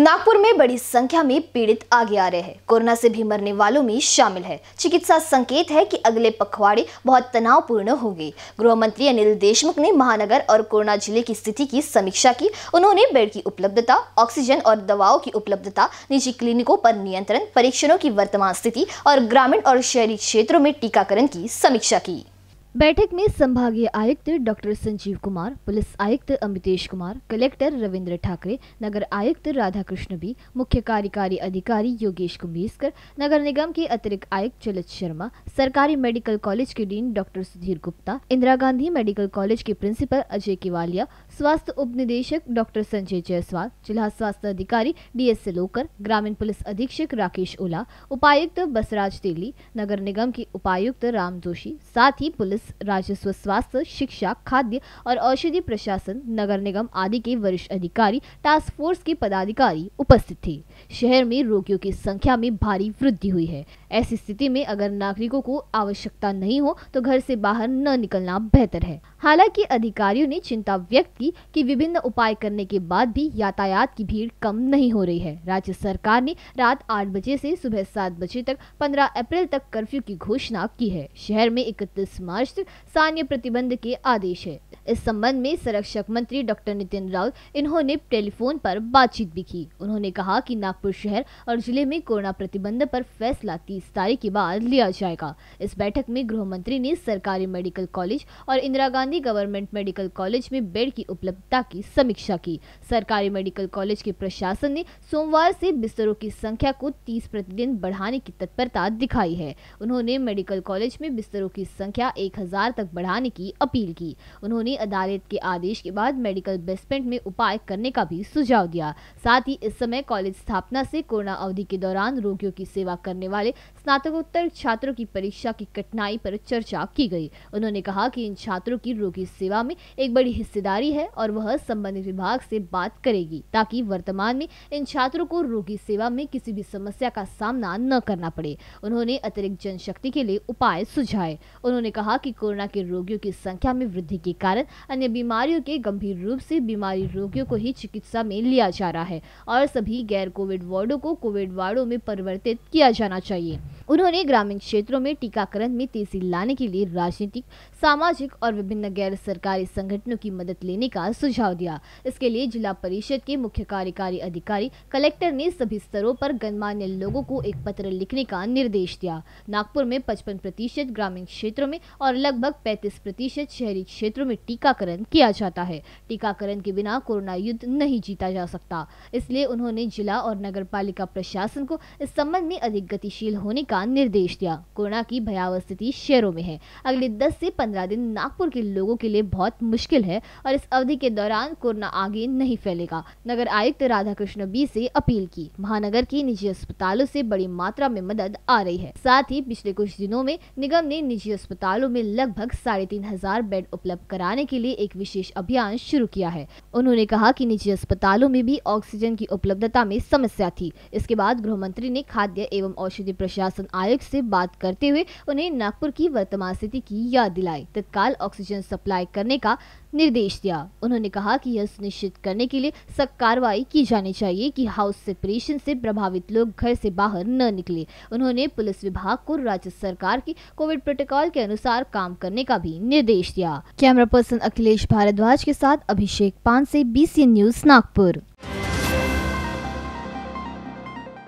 नागपुर में बड़ी संख्या में पीड़ित आगे आ रहे हैं कोरोना से भी मरने वालों में शामिल है चिकित्सा संकेत है कि अगले पखवाड़े बहुत तनावपूर्ण होंगे गृह मंत्री अनिल देशमुख ने महानगर और कोरोना जिले की स्थिति की समीक्षा की उन्होंने बेड की उपलब्धता ऑक्सीजन और दवाओं की उपलब्धता निजी क्लिनिकों पर नियंत्रण परीक्षणों की वर्तमान स्थिति और ग्रामीण और शहरी क्षेत्रों में टीकाकरण की समीक्षा की बैठक में संभागीय आयुक्त डॉक्टर संजीव कुमार पुलिस आयुक्त अमितेश कुमार कलेक्टर रविंद्र ठाकरे नगर आयुक्त राधा कृष्ण भी मुख्य कार्यकारी अधिकारी योगेश कुंभेसकर नगर निगम के अतिरिक्त आयुक्त चलित शर्मा सरकारी मेडिकल कॉलेज के dean doctor Sudhir Gupta Indira Gandhi medical college के प्रिंसिपल अजय केवालिया स्वास्थ्य उप निदेशक डॉक्टर संजय जायसवाल जिला स्वास्थ्य अधिकारी डी एस ग्रामीण पुलिस अधीक्षक राकेश ओला उपायुक्त बसराज तेली नगर निगम के उपायुक्त राम जोशी साथ ही पुलिस राजस्व स्वास्थ्य शिक्षा खाद्य और औषधि प्रशासन नगर निगम आदि के वरिष्ठ अधिकारी टास्क फोर्स के पदाधिकारी उपस्थित थे शहर में रोगियों की संख्या में भारी वृद्धि हुई है ऐसी स्थिति में अगर नागरिकों को आवश्यकता नहीं हो तो घर से बाहर न निकलना बेहतर है हालांकि अधिकारियों ने चिंता व्यक्त की कि विभिन्न उपाय करने के बाद भी यातायात की भीड़ कम नहीं हो रही है राज्य सरकार ने रात आठ बजे से सुबह सात बजे तक पंद्रह अप्रैल तक कर्फ्यू की घोषणा की है शहर में इकतीस मार्च शस्त्र सान्य प्रतिबंध के आदेश है इस संबंध में संरक्षक मंत्री डॉक्टर नितिन राउत इन्होंने टेलीफोन पर बातचीत भी की उन्होंने कहा कि नागपुर शहर और जिले में कोरोना प्रतिबंध पर फैसला तीस तारीख के बाद लिया जाएगा इस बैठक में गृह मंत्री ने सरकारी मेडिकल कॉलेज और Indira Gandhi government medical college में बेड की उपलब्धता की समीक्षा की सरकारी मेडिकल कॉलेज के प्रशासन ने सोमवार से बिस्तरों की संख्या को तीस प्रतिदिन बढ़ाने की तत्परता दिखाई है उन्होंने मेडिकल कॉलेज में बिस्तरों की संख्या एक हज़ार तक बढ़ाने की अपील की उन्होंने अदालत के आदेश के बाद मेडिकल बेसमेंट में उपाय करने का भी सुझाव दिया साथ ही इस समय कॉलेज स्थापना से कोरोना अवधि के दौरान रोगियों की सेवा करने वाले स्नातकोत्तर छात्रों की परीक्षा की कठिनाई पर चर्चा की गई उन्होंने कहा कि इन छात्रों की रोगी सेवा में एक बड़ी हिस्सेदारी है और वह संबंधित विभाग से बात करेगी ताकि वर्तमान में इन छात्रों को रोगी सेवा में किसी भी समस्या का सामना न करना पड़े उन्होंने अतिरिक्त जनशक्ति के लिए उपाय सुझाए उन्होंने कहा कि कोरोना के रोगियों की संख्या में वृद्धि के कारण अन्य बीमारियों के गंभीर रूप से बीमारी रोगियों को ही चिकित्सा में लिया जा रहा है और सभी गैर कोविड वार्डो को कोविड वार्डो में परिवर्तित किया जाना चाहिए उन्होंने ग्रामीण क्षेत्रों में टीकाकरण में तेजी लाने के लिए राजनीतिक सामाजिक और विभिन्न गैर सरकारी संगठनों की मदद लेने का सुझाव दिया इसके लिए जिला परिषद के मुख्य कार्यकारी अधिकारी कलेक्टर ने सभी स्तरों पर गणमान्य लोगों को एक पत्र लिखने का निर्देश दिया नागपुर में पचपन प्रतिशत ग्रामीण क्षेत्रों में और लगभग पैंतीस प्रतिशत शहरी क्षेत्रों में टीकाकरण किया जाता है टीकाकरण के बिना कोरोना युद्ध नहीं जीता जा सकता इसलिए उन्होंने जिला और नगर प्रशासन को इस संबंध में अधिक गतिशील होने का का निर्देश दिया कोरोना की भयावह स्थिति शहरों में है अगले 10 से 15 दिन नागपुर के लोगों के लिए बहुत मुश्किल है और इस अवधि के दौरान कोरोना आगे नहीं फैलेगा नगर आयुक्त राधा कृष्ण बी से अपील की महानगर के निजी अस्पतालों से बड़ी मात्रा में मदद आ रही है साथ ही पिछले कुछ दिनों में निगम ने निजी अस्पतालों में लगभग साढ़े तीन हजार बेड उपलब्ध कराने के लिए एक विशेष अभियान शुरू किया है उन्होंने कहा की निजी अस्पतालों में भी ऑक्सीजन की उपलब्धता में समस्या थी इसके बाद गृह मंत्री ने खाद्य एवं औषधि प्रशासन आयुक्त से बात करते हुए उन्हें नागपुर की वर्तमान स्थिति की याद दिलाई तत्काल ऑक्सीजन सप्लाई करने का निर्देश दिया उन्होंने कहा कि यह सुनिश्चित करने के लिए सख्त कार्रवाई की जानी चाहिए कि हाउस सेपरेशन से प्रभावित लोग घर से बाहर न निकले उन्होंने पुलिस विभाग को राज्य सरकार की कोविड प्रोटोकॉल के अनुसार काम करने का भी निर्देश दिया कैमरा पर्सन अखिलेश भारद्वाज के साथ अभिषेक पान से बीसी न्यूज नागपुर